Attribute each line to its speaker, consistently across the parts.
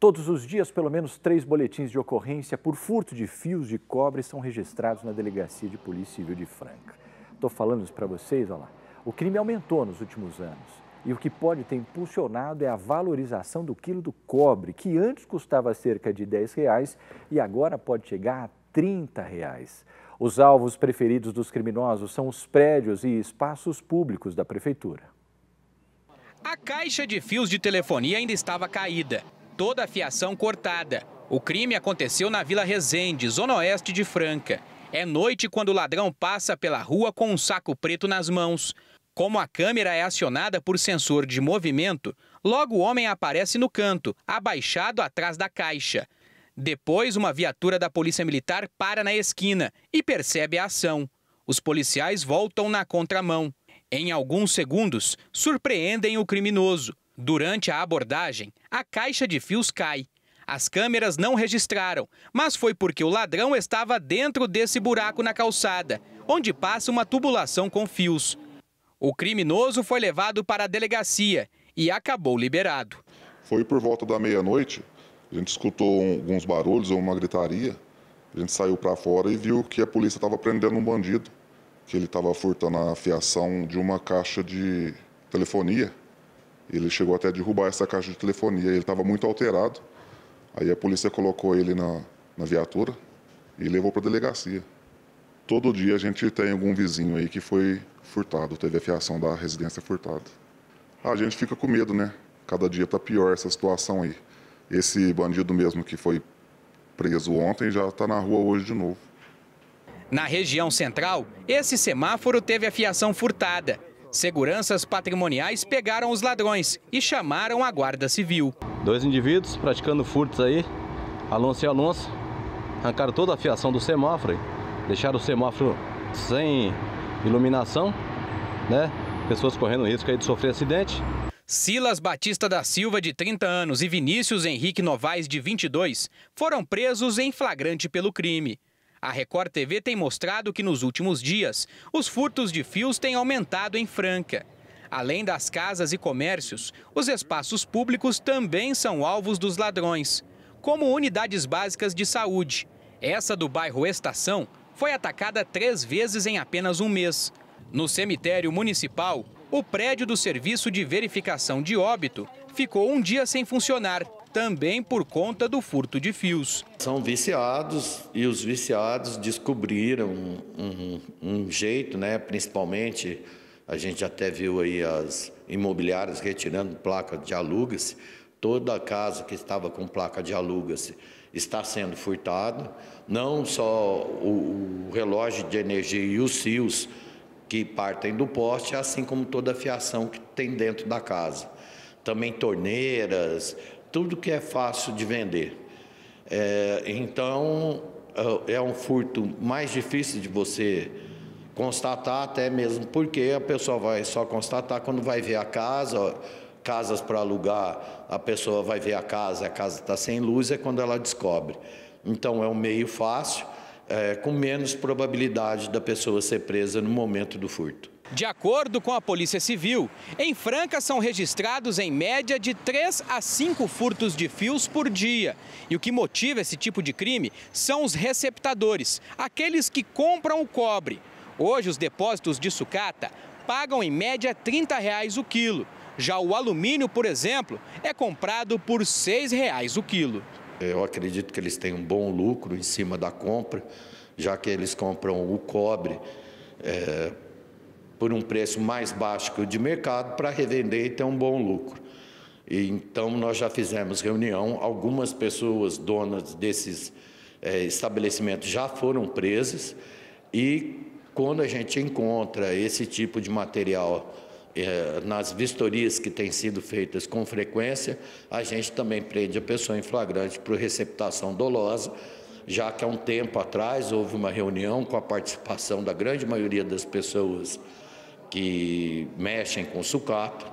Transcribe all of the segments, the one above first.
Speaker 1: Todos os dias, pelo menos três boletins de ocorrência por furto de fios de cobre são registrados na Delegacia de Polícia Civil de Franca. Estou falando isso para vocês, olha lá. O crime aumentou nos últimos anos. E o que pode ter impulsionado é a valorização do quilo do cobre, que antes custava cerca de 10 reais e agora pode chegar a 30 reais. Os alvos preferidos dos criminosos são os prédios e espaços públicos da prefeitura.
Speaker 2: A caixa de fios de telefonia ainda estava caída toda a fiação cortada. O crime aconteceu na Vila Resende, zona oeste de Franca. É noite quando o ladrão passa pela rua com um saco preto nas mãos. Como a câmera é acionada por sensor de movimento, logo o homem aparece no canto, abaixado atrás da caixa. Depois, uma viatura da Polícia Militar para na esquina e percebe a ação. Os policiais voltam na contramão. Em alguns segundos, surpreendem o criminoso. Durante a abordagem, a caixa de fios cai. As câmeras não registraram, mas foi porque o ladrão estava dentro desse buraco na calçada, onde passa uma tubulação com fios. O criminoso foi levado para a delegacia e acabou liberado.
Speaker 1: Foi por volta da meia-noite, a gente escutou alguns barulhos ou uma gritaria. A gente saiu para fora e viu que a polícia estava prendendo um bandido, que ele estava furtando a fiação de uma caixa de telefonia. Ele chegou até a derrubar essa caixa de telefonia, ele estava muito alterado. Aí a polícia colocou ele na, na viatura e levou para a delegacia. Todo dia a gente tem algum vizinho aí que foi furtado, teve a fiação da residência furtada. A gente fica com medo, né? Cada dia está pior essa situação aí. Esse bandido mesmo que foi preso ontem já está na rua hoje de novo.
Speaker 2: Na região central, esse semáforo teve a fiação furtada Seguranças patrimoniais pegaram os ladrões e chamaram a Guarda Civil. Dois indivíduos
Speaker 3: praticando furtos aí, Alonso e Alonso, arrancaram toda a fiação do semáforo, deixaram o semáforo sem iluminação, né? Pessoas correndo risco aí de sofrer acidente.
Speaker 2: Silas Batista da Silva, de 30 anos, e Vinícius Henrique Novaes, de 22, foram presos em flagrante pelo crime. A Record TV tem mostrado que nos últimos dias os furtos de fios têm aumentado em Franca. Além das casas e comércios, os espaços públicos também são alvos dos ladrões, como unidades básicas de saúde. Essa do bairro Estação foi atacada três vezes em apenas um mês. No cemitério municipal, o prédio do Serviço de Verificação de Óbito ficou um dia sem funcionar também
Speaker 3: por conta do furto de fios. São viciados e os viciados descobriram um, um, um jeito, né? principalmente a gente até viu aí as imobiliárias retirando placa de alugas. se Toda casa que estava com placa de alugas se está sendo furtada. Não só o, o relógio de energia e os fios que partem do poste, assim como toda a fiação que tem dentro da casa. Também torneiras, tudo que é fácil de vender. É, então, é, é um furto mais difícil de você constatar, até mesmo porque a pessoa vai só constatar quando vai ver a casa, casas para alugar, a pessoa vai ver a casa, a casa está sem luz, é quando ela descobre. Então, é um meio fácil, é, com menos probabilidade da pessoa ser presa no momento do furto.
Speaker 2: De acordo com a Polícia Civil, em Franca são registrados em média de 3 a 5 furtos de fios por dia. E o que motiva esse tipo de crime são os receptadores, aqueles que compram o cobre. Hoje, os depósitos de sucata pagam em média R$ 30 reais o quilo. Já o alumínio, por exemplo, é comprado por R$ 6 reais
Speaker 3: o quilo. Eu acredito que eles têm um bom lucro em cima da compra, já que eles compram o cobre. É por um preço mais baixo que o de mercado para revender e ter um bom lucro. E, então, nós já fizemos reunião, algumas pessoas donas desses é, estabelecimentos já foram presas e quando a gente encontra esse tipo de material é, nas vistorias que têm sido feitas com frequência, a gente também prende a pessoa em flagrante por receptação dolosa, já que há um tempo atrás houve uma reunião com a participação da grande maioria das pessoas que mexem com sucata.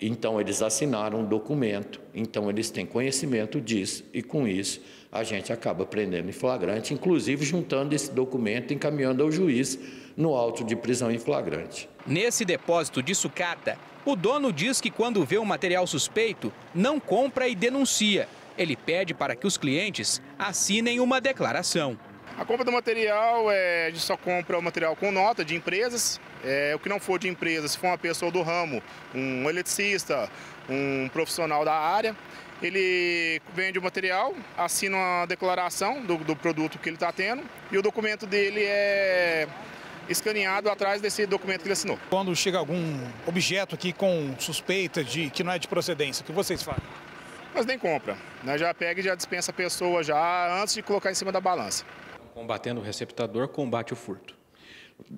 Speaker 3: Então, eles assinaram um documento, então, eles têm conhecimento disso, e com isso a gente acaba prendendo em flagrante, inclusive juntando esse documento e encaminhando ao juiz no auto de prisão em flagrante.
Speaker 2: Nesse depósito de sucata, o dono diz que quando vê um material suspeito, não compra e denuncia. Ele pede para que os clientes assinem uma declaração. A compra do material, é, a gente só compra o material com nota de empresas. É, o que não for de empresa, se for uma pessoa do ramo, um eletricista, um profissional da área, ele vende o material, assina uma declaração do, do produto que ele está tendo e o documento dele é escaneado atrás desse documento que ele assinou. Quando chega algum objeto aqui com suspeita de que não é de procedência, o que vocês fazem? Nós nem compra, nós né? já pega e já dispensa a pessoa já antes de colocar em cima da balança.
Speaker 3: Combatendo o receptador, combate o furto.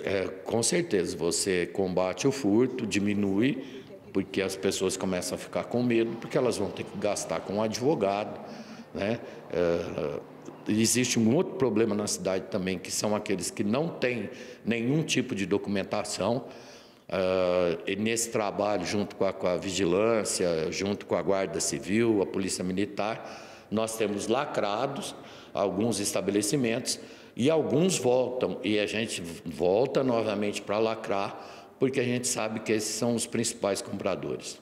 Speaker 3: É, com certeza, você combate o furto, diminui, porque as pessoas começam a ficar com medo, porque elas vão ter que gastar com um advogado. Né? É, existe um outro problema na cidade também, que são aqueles que não têm nenhum tipo de documentação. Uh, nesse trabalho, junto com a, com a, vigilância, junto com a Guarda Civil, a Polícia Militar, nós temos lacrados alguns estabelecimentos e alguns voltam, e a gente volta novamente para lacrar, porque a gente sabe que esses são os principais compradores.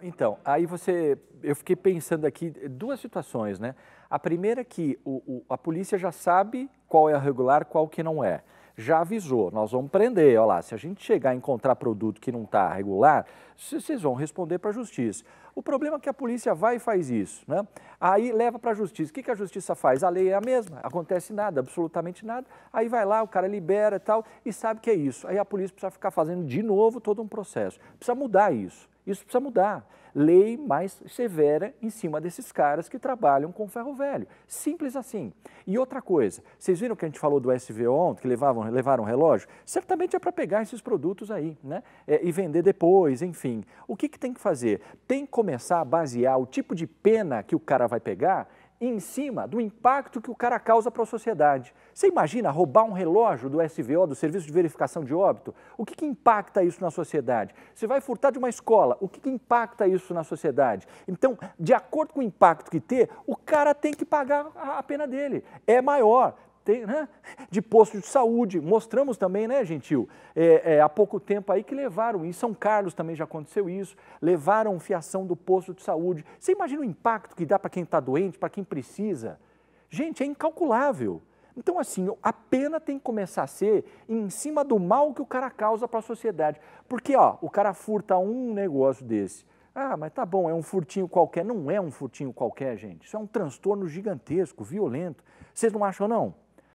Speaker 1: Então, aí você. Eu fiquei pensando aqui duas situações, né? A primeira é que o, o, a polícia já sabe qual é a regular, qual que não é já avisou, nós vamos prender, olha lá, se a gente chegar a encontrar produto que não está regular, vocês vão responder para a justiça. O problema é que a polícia vai e faz isso, né? Aí leva para a justiça. O que, que a justiça faz? A lei é a mesma, acontece nada, absolutamente nada. Aí vai lá, o cara libera e tal, e sabe que é isso. Aí a polícia precisa ficar fazendo de novo todo um processo. Precisa mudar isso. Isso precisa mudar. Lei mais severa em cima desses caras que trabalham com ferro velho. Simples assim. E outra coisa, vocês viram que a gente falou do SVO ontem, que levavam, levaram relógio? Certamente é para pegar esses produtos aí, né? É, e vender depois, enfim. O que, que tem que fazer? Tem que começar a basear o tipo de pena que o cara vai pegar em cima do impacto que o cara causa para a sociedade. Você imagina roubar um relógio do SVO, do Serviço de Verificação de Óbito? O que, que impacta isso na sociedade? Você vai furtar de uma escola, o que, que impacta isso na sociedade? Então, de acordo com o impacto que ter, o cara tem que pagar a pena dele. É maior, tem, né? de posto de saúde. Mostramos também, né, Gentil, é, é, há pouco tempo aí que levaram, em São Carlos também já aconteceu isso, levaram fiação do posto de saúde. Você imagina o impacto que dá para quem está doente, para quem precisa? Gente, é incalculável. Então, assim, a pena tem que começar a ser em cima do mal que o cara causa para a sociedade. Porque, ó, o cara furta um negócio desse. Ah, mas tá bom, é um furtinho qualquer. Não é um furtinho qualquer, gente. Isso é um transtorno gigantesco, violento. Vocês não acham, não?